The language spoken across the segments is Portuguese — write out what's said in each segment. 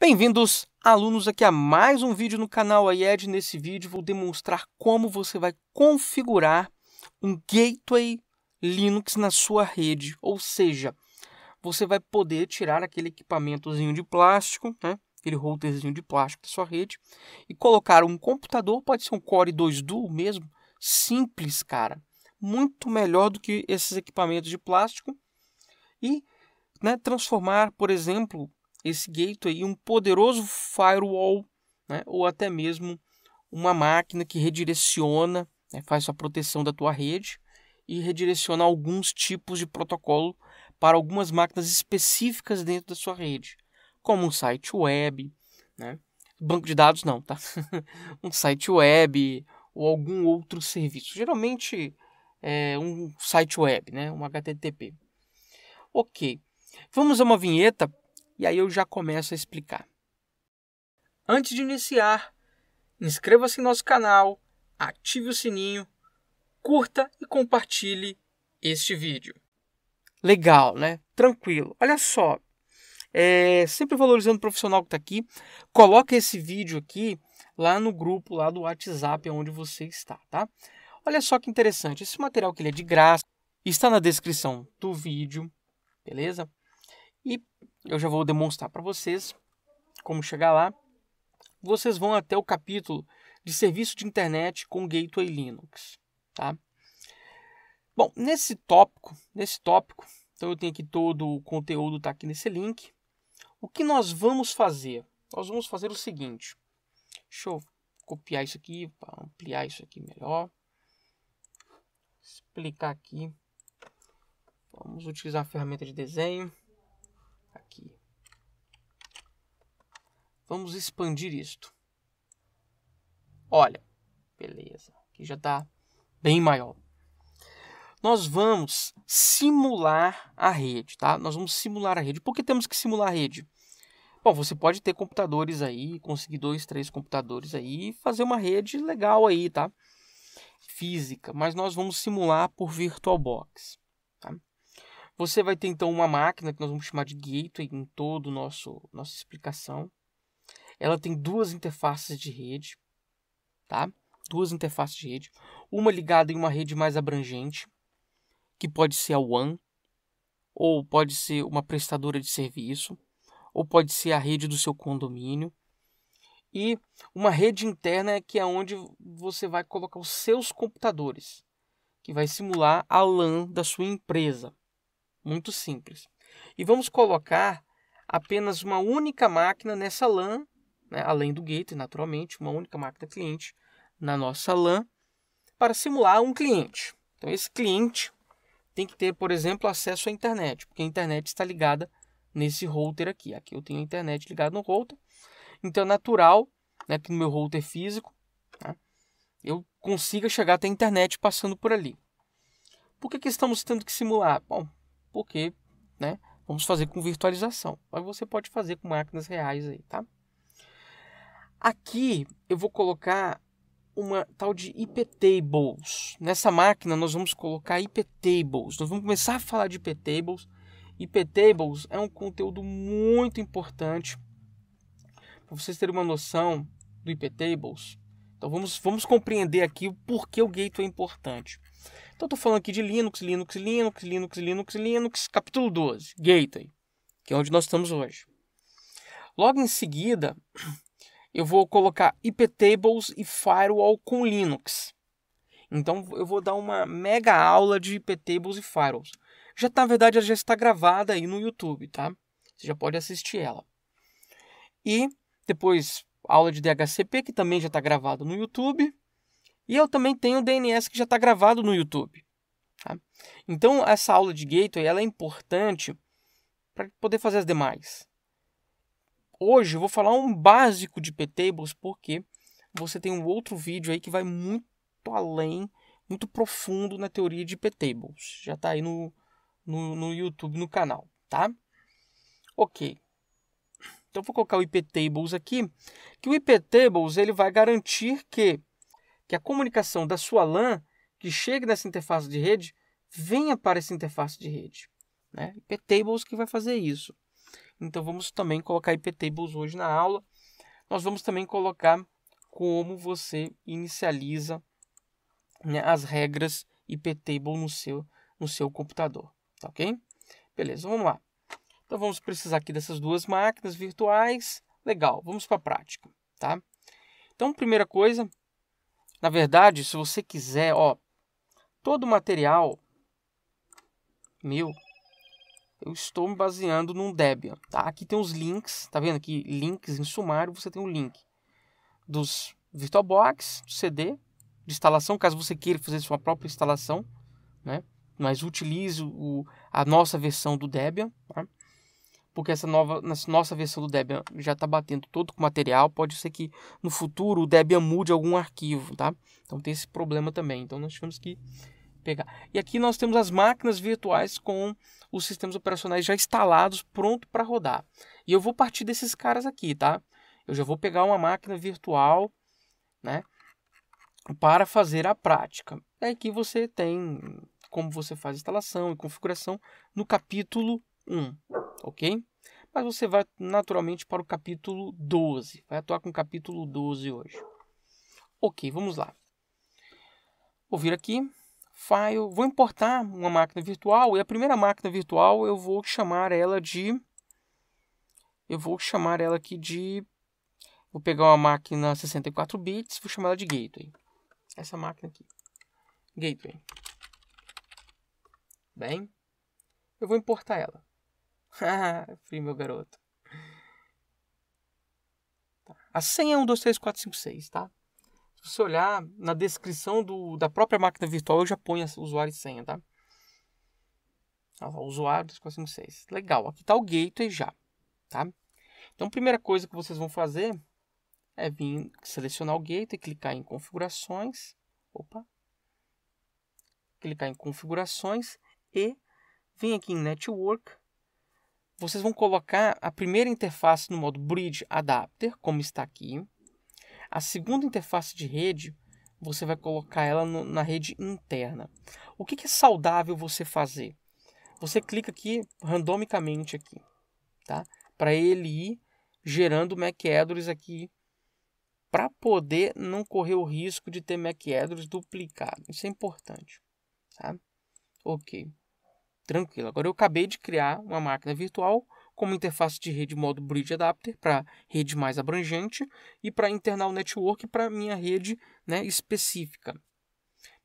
Bem-vindos, alunos, aqui a mais um vídeo no canal IED. Nesse vídeo vou demonstrar como você vai configurar um Gateway Linux na sua rede, ou seja, você vai poder tirar aquele equipamentozinho de plástico, né? aquele routerzinho de plástico da sua rede, e colocar um computador, pode ser um Core 2 Duo mesmo, simples, cara, muito melhor do que esses equipamentos de plástico, e né, transformar, por exemplo, esse gateway um poderoso firewall, né, ou até mesmo uma máquina que redireciona, né, faz a proteção da tua rede e redireciona alguns tipos de protocolo para algumas máquinas específicas dentro da sua rede, como um site web, né? banco de dados não, tá? um site web ou algum outro serviço. Geralmente é um site web, né? um HTTP. Ok, vamos a uma vinheta e aí eu já começo a explicar. Antes de iniciar, inscreva-se em nosso canal, ative o sininho, curta e compartilhe este vídeo. Legal, né? Tranquilo. Olha só, é, sempre valorizando o profissional que está aqui, Coloque esse vídeo aqui lá no grupo lá do WhatsApp onde você está, tá? Olha só que interessante, esse material que ele é de graça, está na descrição do vídeo, beleza? E eu já vou demonstrar para vocês como chegar lá. Vocês vão até o capítulo de serviço de internet com gateway Linux, tá? Bom, nesse tópico, nesse tópico, então eu tenho aqui todo o conteúdo tá aqui nesse link. O que nós vamos fazer? Nós vamos fazer o seguinte. Deixa eu copiar isso aqui para ampliar isso aqui melhor. Explicar aqui. Vamos utilizar a ferramenta de desenho. Vamos expandir isto. Olha, beleza, aqui já está bem maior. Nós vamos simular a rede, tá? Nós vamos simular a rede. Por que temos que simular a rede? Bom, você pode ter computadores aí, conseguir dois, três computadores aí e fazer uma rede legal aí, tá? Física, mas nós vamos simular por VirtualBox. Tá? Você vai ter então uma máquina que nós vamos chamar de gateway em todo o nosso nossa explicação. Ela tem duas interfaces de rede, tá? Duas interfaces de rede, uma ligada em uma rede mais abrangente, que pode ser a WAN, ou pode ser uma prestadora de serviço, ou pode ser a rede do seu condomínio. E uma rede interna que é onde você vai colocar os seus computadores, que vai simular a LAN da sua empresa. Muito simples. E vamos colocar apenas uma única máquina nessa LAN né, além do gateway, naturalmente, uma única máquina cliente na nossa LAN, para simular um cliente. Então, esse cliente tem que ter, por exemplo, acesso à internet, porque a internet está ligada nesse router aqui. Aqui eu tenho a internet ligada no router, então é natural né, que no meu router físico né, eu consiga chegar até a internet passando por ali. Por que, que estamos tendo que simular? Bom, porque né, vamos fazer com virtualização, mas você pode fazer com máquinas reais aí, tá? Aqui eu vou colocar uma tal de IP tables. Nessa máquina nós vamos colocar IP tables. Nós vamos começar a falar de IP tables. IP tables é um conteúdo muito importante para vocês terem uma noção do IP tables. Então vamos, vamos compreender aqui o porquê o gateway é importante. Então estou falando aqui de Linux, Linux, Linux, Linux, Linux, Linux, capítulo 12, gateway, que é onde nós estamos hoje. Logo em seguida, eu vou colocar iptables e firewall com Linux. Então eu vou dar uma mega aula de iptables e firewalls. Já tá, na verdade, já está gravada aí no YouTube, tá? Você já pode assistir ela. E depois aula de DHCP que também já está gravado no YouTube. E eu também tenho o DNS que já está gravado no YouTube. Tá? Então essa aula de gateway ela é importante para poder fazer as demais. Hoje eu vou falar um básico de ptables porque você tem um outro vídeo aí que vai muito além, muito profundo na teoria de ptables. Já está aí no, no, no, YouTube, no canal, tá? Ok. Então vou colocar o iptables aqui, que o iptables ele vai garantir que que a comunicação da sua LAN que chega nessa interface de rede venha para essa interface de rede. Né? IP Tables que vai fazer isso. Então vamos também colocar IPTables hoje na aula. Nós vamos também colocar como você inicializa né, as regras IPTable no seu, no seu computador, tá ok? Beleza, vamos lá. Então vamos precisar aqui dessas duas máquinas virtuais. Legal, vamos para a prática, tá? Então, primeira coisa, na verdade, se você quiser, ó, todo o material meu eu estou me baseando num Debian. Tá? Aqui tem os links, tá vendo aqui? Links em sumário, você tem o um link dos VirtualBox, do CD, de instalação, caso você queira fazer sua própria instalação, né? mas utilize o, a nossa versão do Debian, tá? porque essa nova nossa versão do Debian já está batendo todo com material, pode ser que no futuro o Debian mude algum arquivo, tá? Então tem esse problema também, então nós temos que pegar. E aqui nós temos as máquinas virtuais com os sistemas operacionais já instalados, pronto para rodar. E eu vou partir desses caras aqui, tá? Eu já vou pegar uma máquina virtual, né? Para fazer a prática. É que você tem como você faz instalação e configuração no capítulo 1, ok? Mas você vai naturalmente para o capítulo 12. Vai atuar com o capítulo 12 hoje. Ok, vamos lá. Vou vir aqui, file, vou importar uma máquina virtual e a primeira máquina virtual eu vou chamar ela de eu vou chamar ela aqui de vou pegar uma máquina 64 bits, vou chamar ela de gateway. Essa máquina aqui. Gateway. Bem, eu vou importar ela. Fui meu garoto. Tá. A senha é 1234556, tá? Se você olhar na descrição do, da própria máquina virtual, eu já ponho usuário e senha, tá? Ah, usuário 246. Legal, aqui está o gateway já, tá? Então, a primeira coisa que vocês vão fazer é vir selecionar o gateway, clicar em configurações, opa, clicar em configurações e vir aqui em network. Vocês vão colocar a primeira interface no modo bridge adapter, como está aqui, a segunda interface de rede, você vai colocar ela no, na rede interna. O que, que é saudável você fazer? Você clica aqui randomicamente aqui, tá? Para ele ir gerando MacAddress aqui para poder não correr o risco de ter MacAddress duplicado. Isso é importante, tá? Ok, tranquilo. Agora eu acabei de criar uma máquina virtual como interface de rede modo Bridge Adapter para rede mais abrangente e para internal network para minha rede né, específica.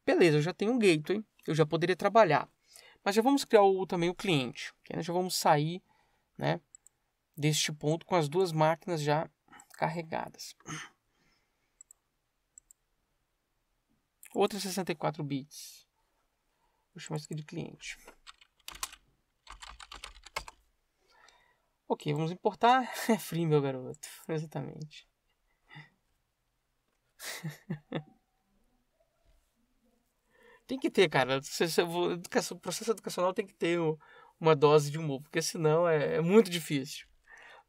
Beleza, eu já tenho um gateway, eu já poderia trabalhar. Mas já vamos criar o, também o cliente. Que já vamos sair né, deste ponto com as duas máquinas já carregadas. Outra 64 bits. Vou chamar isso aqui de cliente. Ok, vamos importar. É free, meu garoto. Exatamente. tem que ter, cara. O processo educacional tem que ter uma dose de humor, porque senão é, é, muito difícil.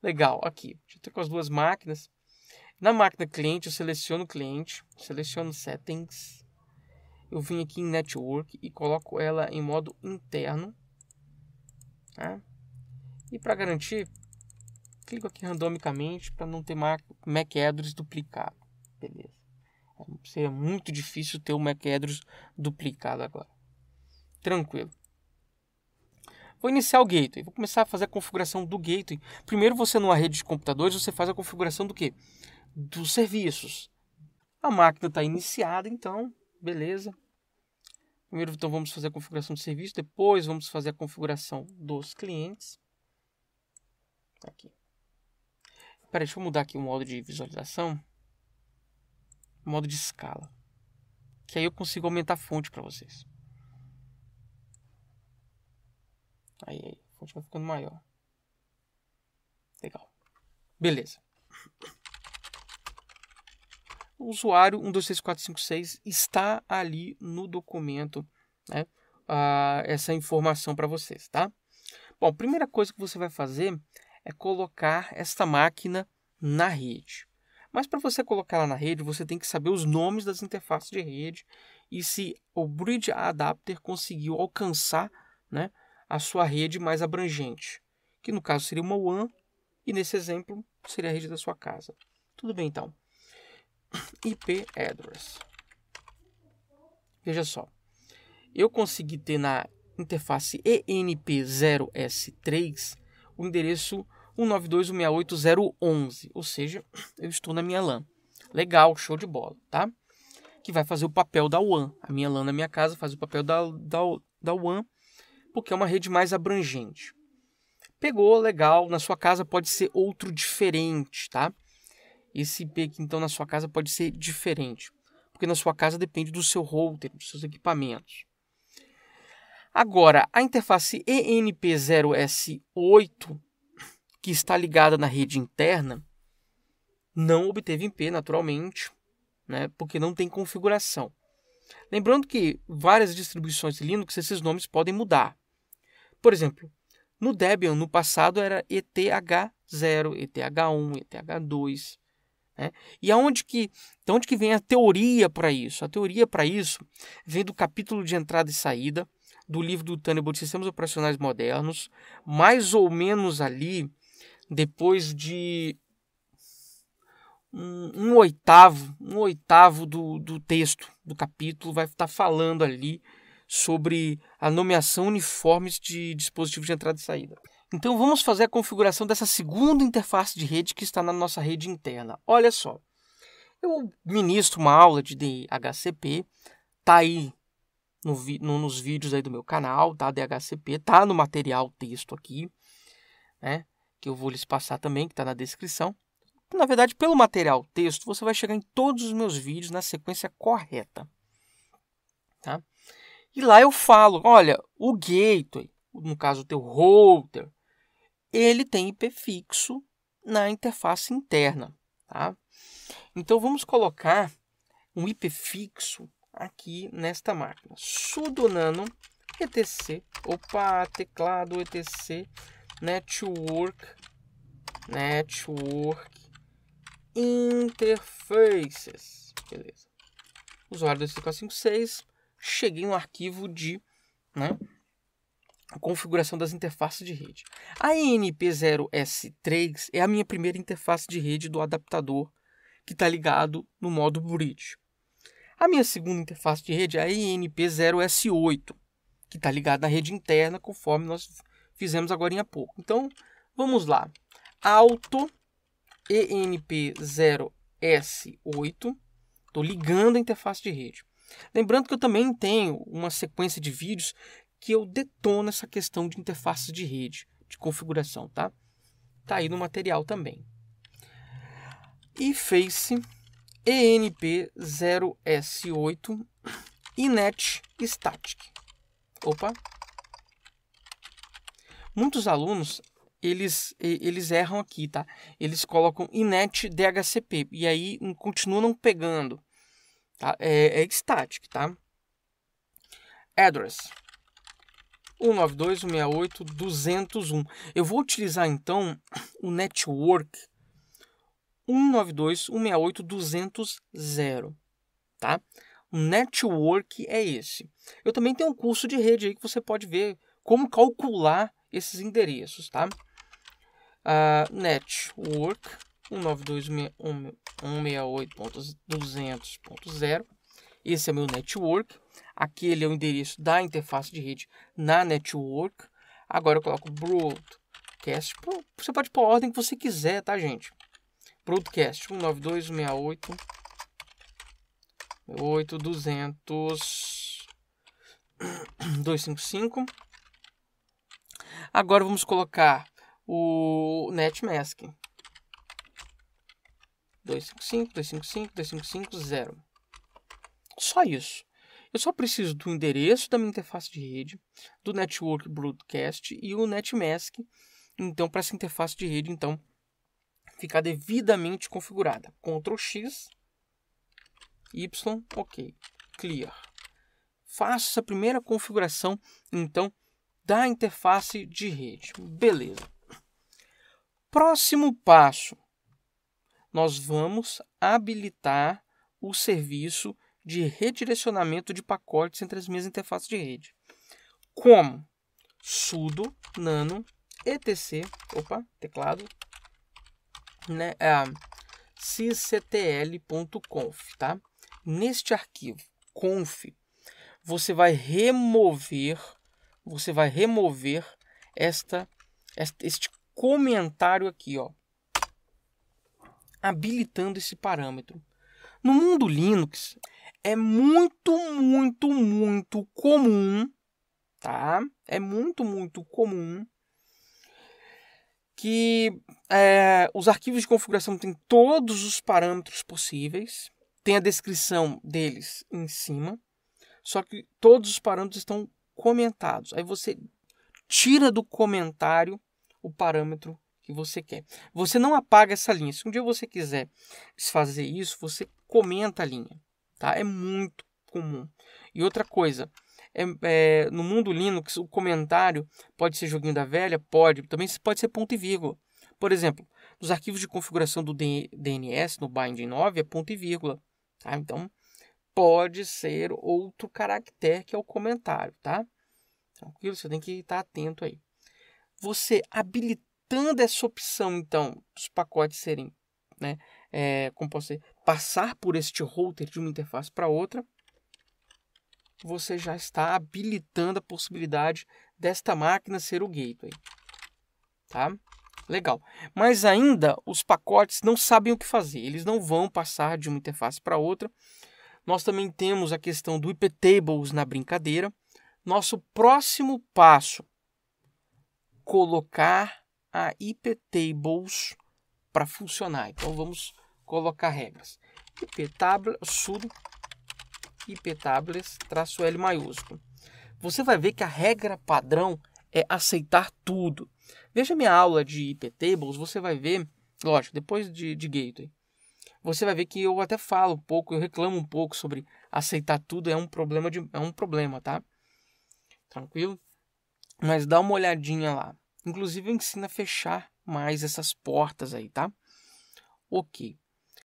Legal, aqui. Deixa eu ter com as duas máquinas. Na máquina cliente, eu seleciono cliente, seleciono settings. Eu vim aqui em network e coloco ela em modo interno. Tá? E para garantir, clico aqui randomicamente para não ter MacAddress duplicado. Beleza. Seria muito difícil ter o MacAddress duplicado agora. Tranquilo. Vou iniciar o gateway, vou começar a fazer a configuração do gateway. Primeiro você numa rede de computadores, você faz a configuração do quê? Dos serviços. A máquina está iniciada, então, beleza. Primeiro então vamos fazer a configuração do serviço, depois vamos fazer a configuração dos clientes. Tá aqui. Peraí, deixa eu mudar aqui o modo de visualização. Modo de escala. Que aí eu consigo aumentar a fonte para vocês. Aí, aí, a fonte vai ficando maior. Legal. Beleza. O usuário 123456 está ali no documento, né? Ah, essa informação para vocês, tá? Bom, primeira coisa que você vai fazer é colocar esta máquina na rede. Mas para você colocar ela na rede, você tem que saber os nomes das interfaces de rede e se o Bridge Adapter conseguiu alcançar né, a sua rede mais abrangente, que no caso seria uma WAN e nesse exemplo seria a rede da sua casa. Tudo bem então. IP address. Veja só. Eu consegui ter na interface ENP0S3 o endereço 192.168.011, ou seja, eu estou na minha LAN. Legal, show de bola, tá? Que vai fazer o papel da WAN. A minha LAN na minha casa faz o papel da, da, da WAN, porque é uma rede mais abrangente. Pegou, legal, na sua casa pode ser outro diferente, tá? Esse IP aqui, então, na sua casa pode ser diferente, porque na sua casa depende do seu router, dos seus equipamentos. Agora, a interface ENP0S8 que está ligada na rede interna não obteve IP naturalmente, né, porque não tem configuração. Lembrando que várias distribuições Linux esses nomes podem mudar. Por exemplo, no Debian no passado era ETH0, ETH1, ETH2, né? E aonde que, de onde que vem a teoria para isso? A teoria para isso vem do capítulo de entrada e saída do livro do Thunderbolt Sistemas Operacionais Modernos, mais ou menos ali depois de um, um, oitavo, um oitavo do, do texto do capítulo vai estar tá falando ali sobre a nomeação uniformes de dispositivos de entrada e saída. Então vamos fazer a configuração dessa segunda interface de rede que está na nossa rede interna. Olha só, eu ministro uma aula de DHCP, tá aí no, no, nos vídeos aí do meu canal, tá? DHCP, tá no material texto aqui, né? que eu vou lhes passar também, que está na descrição. Na verdade, pelo material texto, você vai chegar em todos os meus vídeos na sequência correta. Tá? E lá eu falo, olha, o gateway, no caso o teu router, ele tem IP fixo na interface interna. Tá? Então vamos colocar um IP fixo aqui nesta máquina. sudo nano etc, opa, teclado etc network, network interfaces. Beleza. Usuário 2456. cheguei no arquivo de né, configuração das interfaces de rede. A NP0S3 é a minha primeira interface de rede do adaptador que está ligado no modo bridge. A minha segunda interface de rede é a INP0S8, que está ligada na rede interna, conforme nós fizemos agora em pouco. Então, vamos lá. Auto ENP0S8. Estou ligando a interface de rede. Lembrando que eu também tenho uma sequência de vídeos que eu detono essa questão de interfaces de rede, de configuração, tá? Tá aí no material também. E Face ENP0S8 Inet Static. Opa, Muitos alunos eles, eles erram aqui, tá? Eles colocam inet DHCP e aí continuam pegando. Tá? É, é static, tá? Address 192.168.201. Eu vou utilizar então o network 192.168.200, tá? O network é esse. Eu também tenho um curso de rede aí que você pode ver como calcular esses endereços, tá? Uh, network 192.168.200.0 esse é meu network. Aqui ele é o endereço da interface de rede na network. Agora eu coloco broadcast. Você pode pôr a ordem que você quiser, tá, gente? Broadcast 192.68 255 Agora vamos colocar o netmask. 255, 255, 255, 0. Só isso. Eu só preciso do endereço da minha interface de rede, do Network Broadcast e o Netmask, então, para essa interface de rede, então, ficar devidamente configurada. Ctrl X, Y, OK, clear. Faço essa primeira configuração, então, da interface de rede. Beleza. Próximo passo. Nós vamos habilitar o serviço de redirecionamento de pacotes entre as minhas interfaces de rede. Como? sudo nano etc, opa, teclado, né, é, cctl.conf, tá? Neste arquivo conf, você vai remover você vai remover esta, este comentário aqui, ó, habilitando esse parâmetro. No mundo Linux é muito, muito, muito comum, tá? É muito, muito comum que é, os arquivos de configuração têm todos os parâmetros possíveis, tem a descrição deles em cima, só que todos os parâmetros estão comentados. Aí você tira do comentário o parâmetro que você quer. Você não apaga essa linha. Se um dia você quiser fazer isso, você comenta a linha. Tá? É muito comum. E outra coisa, é, é, no mundo Linux, o comentário pode ser joguinho da velha? Pode. Também pode ser ponto e vírgula. Por exemplo, nos arquivos de configuração do DNS, no Binding 9, é ponto e vírgula. Tá? Então, pode ser outro caractere que é o comentário, tá? Tranquilo? Você tem que estar atento aí. Você habilitando essa opção, então, dos pacotes serem, né? É, como posso dizer, passar por este router de uma interface para outra, você já está habilitando a possibilidade desta máquina ser o gateway. Tá? Legal. Mas ainda os pacotes não sabem o que fazer. Eles não vão passar de uma interface para outra nós também temos a questão do IP Tables na brincadeira. Nosso próximo passo, colocar a IP Tables para funcionar. Então vamos colocar regras. IP Tables, sudo IP Tables, traço L maiúsculo. Você vai ver que a regra padrão é aceitar tudo. Veja minha aula de IP Tables, você vai ver, lógico, depois de, de Gateway você vai ver que eu até falo um pouco, eu reclamo um pouco sobre aceitar tudo é um problema de é um problema, tá? Tranquilo? Mas dá uma olhadinha lá. Inclusive eu ensino a fechar mais essas portas aí, tá? OK.